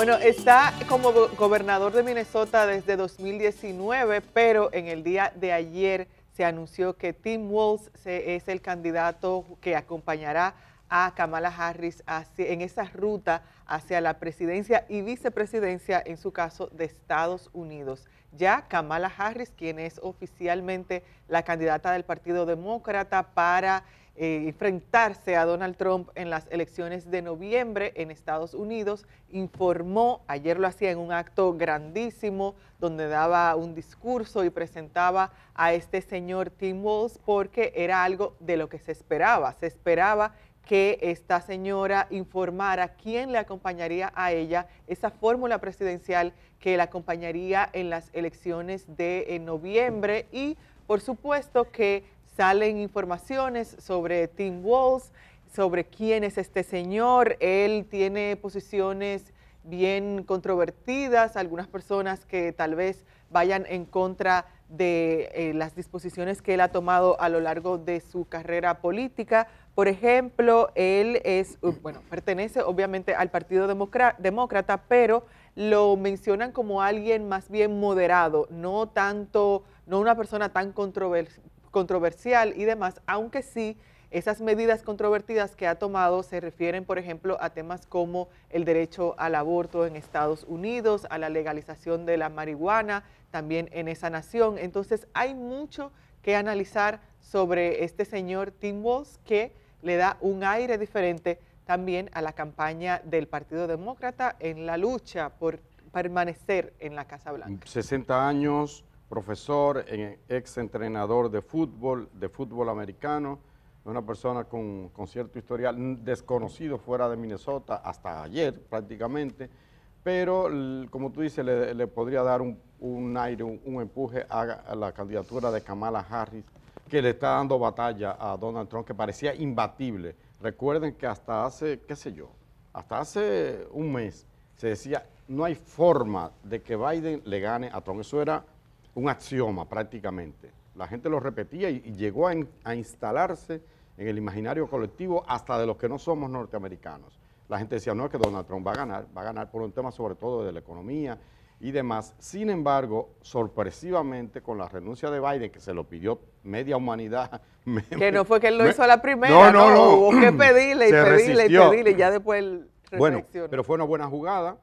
Bueno, está como gobernador de Minnesota desde 2019, pero en el día de ayer se anunció que Tim Walz es el candidato que acompañará a Kamala Harris en esa ruta hacia la presidencia y vicepresidencia, en su caso, de Estados Unidos. Ya Kamala Harris, quien es oficialmente la candidata del Partido Demócrata para eh, enfrentarse a Donald Trump en las elecciones de noviembre en Estados Unidos, informó, ayer lo hacía en un acto grandísimo, donde daba un discurso y presentaba a este señor Tim Walls porque era algo de lo que se esperaba. Se esperaba que esta señora informara quién le acompañaría a ella, esa fórmula presidencial que la acompañaría en las elecciones de eh, noviembre y, por supuesto, que salen informaciones sobre Tim Walls, sobre quién es este señor. Él tiene posiciones bien controvertidas, algunas personas que tal vez vayan en contra de eh, las disposiciones que él ha tomado a lo largo de su carrera política. Por ejemplo, él es, uh, bueno, pertenece obviamente al Partido Demócrata, pero lo mencionan como alguien más bien moderado, no tanto, no una persona tan controver controversial y demás, aunque sí esas medidas controvertidas que ha tomado se refieren, por ejemplo, a temas como el derecho al aborto en Estados Unidos, a la legalización de la marihuana también en esa nación. Entonces hay mucho que analizar sobre este señor Tim que le da un aire diferente también a la campaña del Partido Demócrata en la lucha por permanecer en la Casa Blanca. 60 años, profesor, ex entrenador de fútbol, de fútbol americano, una persona con, con, cierto historial desconocido fuera de Minnesota hasta ayer prácticamente, pero como tú dices, le, podría dar un, aire, un, empuje a la candidatura de Kamala Harris, que le está dando batalla a Donald Trump, que parecía imbatible. Recuerden que hasta hace, qué sé yo, hasta hace un mes se decía, no hay forma de que Biden le gane a Trump. Eso era un axioma prácticamente. La gente lo repetía y, llegó a, instalarse en el imaginario colectivo hasta de los que no somos norteamericanos. La gente decía, no, es que Donald Trump va a ganar, va a ganar por un tema sobre todo de la economía y demás. Sin embargo, sorpresivamente, con la renuncia de Biden, que se lo pidió media humanidad. que no fue que él lo hizo a la primera, no, no, no, hubo que pedirle y pedirle y pedirle, y ya después él Bueno, pero fue una buena jugada,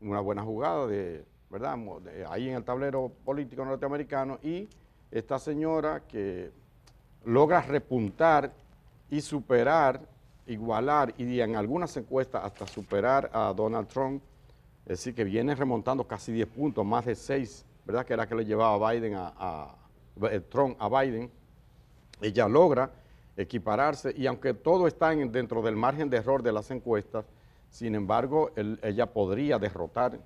una buena jugada de, ¿verdad? Ahí en el tablero político norteamericano y esta señora que logra repuntar y superar, igualar y en algunas encuestas hasta superar a Donald Trump, es decir, que viene remontando casi 10 puntos, más de 6, ¿verdad? Que era que le llevaba Biden a, eh, Trump a Biden. Ella logra equipararse y aunque todo está dentro del margen de error de las encuestas, sin embargo, ella podría derrotar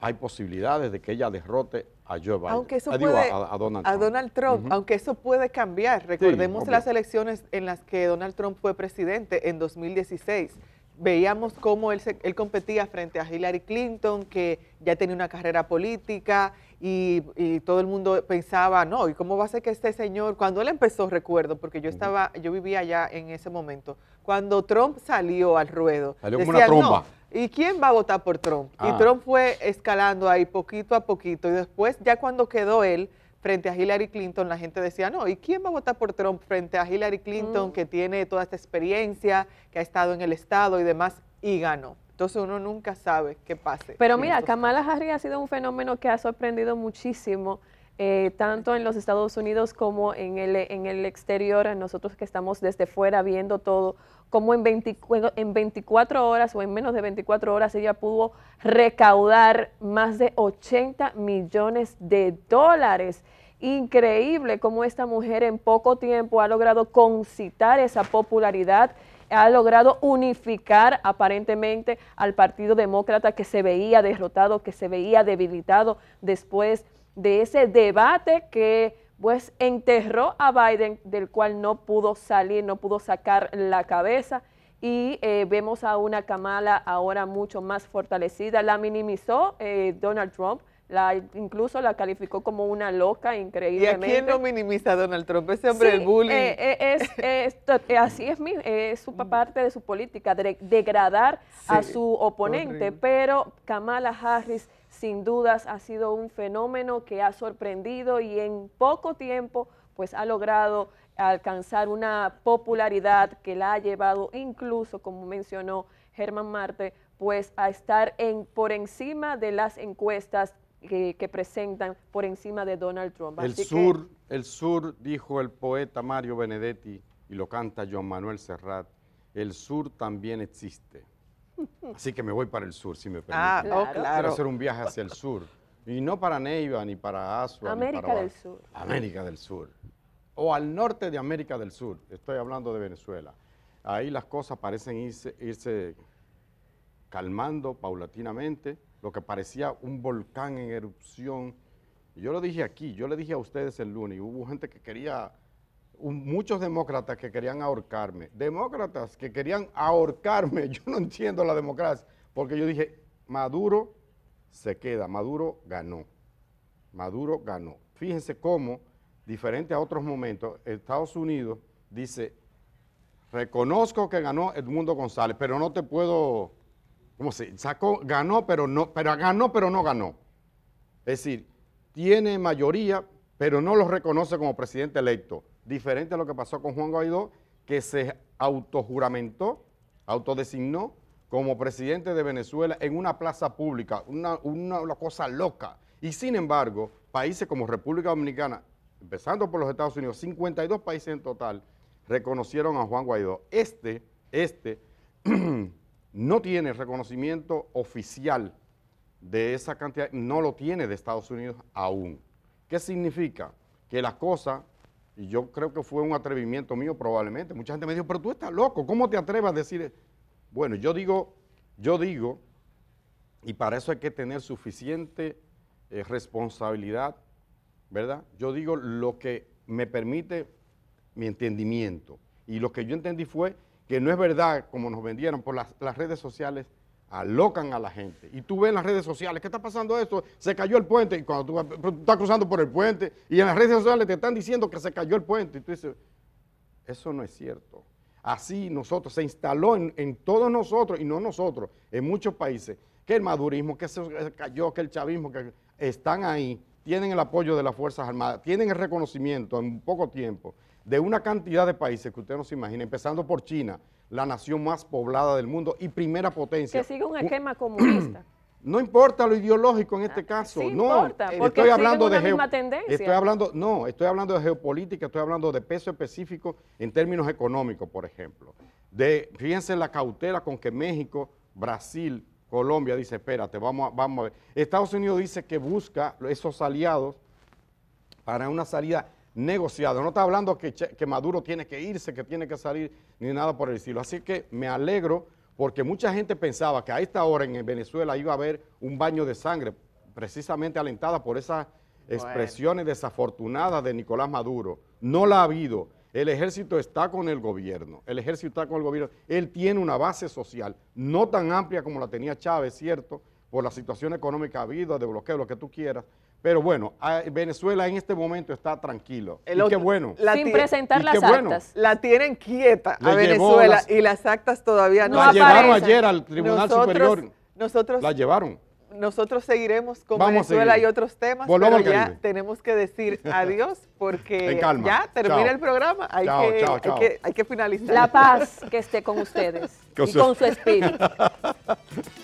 hay posibilidades de que ella derrote a Joe Biden. Ah, a, Donald Trump, aunque eso puede cambiar. Recordemos las elecciones en las que Donald Trump fue presidente en 2016. Veíamos cómo él competía frente a Hillary Clinton, que ya tenía una carrera política, y, todo el mundo pensaba, no, ¿y cómo va a ser que este señor, cuando él empezó, recuerdo, porque yo estaba, yo vivía allá en ese momento, cuando Trump salió al ruedo, salió como una tromba. ¿Y quién va a votar por Trump? Y ah. Trump fue escalando ahí poquito a poquito. Y después, ya cuando quedó él frente a Hillary Clinton, la gente decía, no, ¿y quién va a votar por Trump frente a Hillary Clinton, mm. que tiene toda esta experiencia, que ha estado en el Estado y demás? Y ganó. Entonces uno nunca sabe qué pase. Pero mira, Kamala Harris ha sido un fenómeno que ha sorprendido muchísimo, eh, tanto en los Estados Unidos como en el, exterior, nosotros que estamos desde fuera viendo todo, como en, en 24 horas o en menos de 24 horas ella pudo recaudar más de 80 millones de dólares. Increíble cómo esta mujer en poco tiempo ha logrado concitar esa popularidad ha logrado unificar aparentemente al Partido Demócrata que se veía derrotado, que se veía debilitado después de ese debate que pues enterró a Biden, del cual no pudo salir, no pudo sacar la cabeza y eh, vemos a una Kamala ahora mucho más fortalecida. La minimizó eh, Donald Trump incluso la calificó como una loca, increíblemente. ¿Y quién no minimiza Donald Trump? Ese hombre, el bullying. Eh, eh, es, eh, así es, su mm. parte de su política, degradar a su oponente. Pero Kamala Harris, sin dudas, ha sido un fenómeno que ha sorprendido y en poco tiempo, pues ha logrado alcanzar una popularidad que la ha llevado incluso, como mencionó Germán Marte, pues a estar en, por encima de las encuestas que, presentan por encima de Donald Trump. El sur, el sur, dijo el poeta Mario Benedetti, y lo canta Joan Manuel Serrat, el sur también existe. Así que me voy para el sur, si me permite. Ah, claro. hacer un viaje hacia el sur. Y no para Neiva, ni para Asua, América del Sur. América del Sur. O al norte de América del Sur. Estoy hablando de Venezuela. Ahí las cosas parecen irse calmando paulatinamente lo que parecía un volcán en erupción. yo lo dije aquí, yo le dije a ustedes el lunes, hubo gente que quería, muchos demócratas que querían ahorcarme, demócratas que querían ahorcarme, yo no entiendo la democracia, porque yo dije, Maduro se queda, Maduro ganó, Maduro ganó. Fíjense cómo, diferente a otros momentos, Estados Unidos dice, reconozco que ganó Edmundo González, pero no te puedo ¿Cómo se? Sacó, ganó, pero no, pero ganó, pero no ganó. Es decir, tiene mayoría, pero no lo reconoce como presidente electo. Diferente a lo que pasó con Juan Guaidó, que se autojuramentó, autodesignó como presidente de Venezuela en una plaza pública, una, una cosa loca. Y sin embargo, países como República Dominicana, empezando por los Estados Unidos, 52 países en total, reconocieron a Juan Guaidó. Este, este, no tiene reconocimiento oficial de esa cantidad, no lo tiene de Estados Unidos aún. ¿Qué significa? Que las cosas, y yo creo que fue un atrevimiento mío probablemente, mucha gente me dijo, pero tú estás loco, ¿cómo te atrevas a decir? E-? Bueno, yo digo, yo digo, y para eso hay que tener suficiente eh, responsabilidad, ¿verdad? Yo digo lo que me permite mi entendimiento. Y lo que yo entendí fue que no es verdad como nos vendieron por las, redes sociales, alocan a la gente. Y tú ves en las redes sociales, ¿qué está pasando esto? Se cayó el puente. Y cuando tú, estás cruzando por el puente y en las redes sociales te están diciendo que se cayó el puente. Y tú dices, eso no es cierto. Así nosotros, se instaló en, en todos nosotros, y no nosotros, en muchos países, que el madurismo, que se cayó, que el chavismo, que están ahí, tienen el apoyo de las Fuerzas Armadas, tienen el reconocimiento en poco tiempo de una cantidad de países que usted no se imagina, empezando por China, la nación más poblada del mundo y primera potencia. Que sigue un esquema comunista. No importa lo ideológico en este ah, caso, no. Importa, eh, porque estoy hablando de misma tendencia. Estoy hablando, no, estoy hablando de geopolítica, estoy hablando de peso específico en términos económicos, por ejemplo. De fíjense la cautela con que México, Brasil, Colombia dice, espérate, vamos vamos a ver. Estados Unidos dice que busca esos aliados para una salida negociado. No está hablando que, Maduro tiene que irse, que tiene que salir, ni nada por el estilo. Así que me alegro porque mucha gente pensaba que a esta hora en Venezuela iba a haber un baño de sangre, precisamente alentada por esas expresiones desafortunadas de Nicolás Maduro. No la ha habido. El ejército está con el gobierno, el ejército está con el gobierno. Él tiene una base social, no tan amplia como la tenía Chávez, cierto, por la situación económica habido de bloqueo, lo que tú quieras. Pero bueno, ah, Venezuela en este momento está tranquilo. y qué bueno. Sin presentar las actas. La tienen quieta a Venezuela y las actas todavía no La llevaron ayer al Tribunal Superior. Nosotros. La llevaron. Nosotros seguiremos con Venezuela y otros temas, pero ya tenemos que decir adiós porque ya termina el programa. Hay, que, hay que finalizar. La paz que esté con ustedes y con su espíritu.